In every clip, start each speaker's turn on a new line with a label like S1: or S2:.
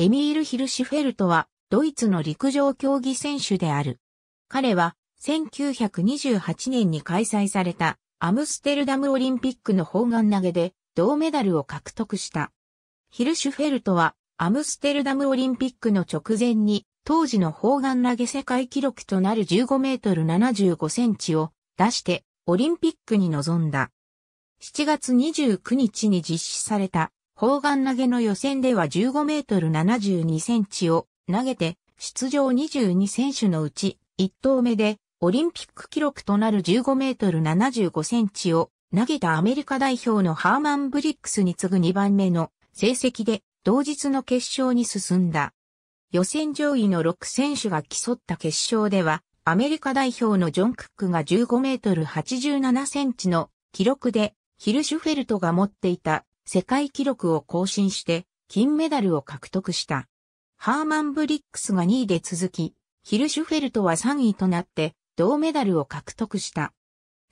S1: エミール・ヒルシフェルトは、ドイツの陸上競
S2: 技選手である。彼は、1928年に開催されたアムステルダムオリンピックの砲丸投げで銅メダルを獲得した。ヒルシュフェルトはアムステルダムオリンピックの直前に当時の砲丸投げ世界記録となる15メートル75センチを出してオリンピックに臨んだ。7月29日に実施された砲丸投げの予選では15メートル72センチを投げて、出場22選手のうち1投目でオリンピック記録となる15メートル75センチを投げたアメリカ代表のハーマン・ブリックスに次ぐ2番目の成績で同日の決勝に進んだ。予選上位の6選手が競った決勝では、アメリカ代表のジョン・クックが15メートル87センチの記録で、ヒルシュフェルトが持っていた世界記録を更新して金メダルを獲得した。ハーマン・ブリックスが2位で続き、ヒルシュフェルトは3位となって銅メダルを獲得した。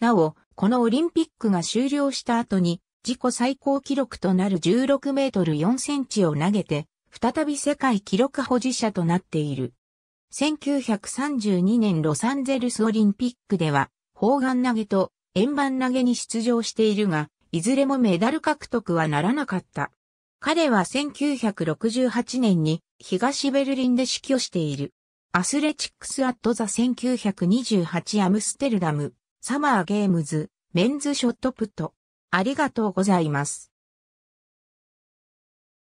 S2: なお、このオリンピックが終了した後に自己最高記録となる16メートル4センチを投げて、再び世界記録保持者となっている。1932年ロサンゼルスオリンピックでは、砲丸投げと円盤投げに出場しているが、いずれもメダル獲得はならなかった。彼は1968年に東ベルリンで死去している。アスレチックス・アット・ザ1928アムステルダム、サマー・ゲームズ、
S1: メンズ・ショット・プット。ありがとうございます。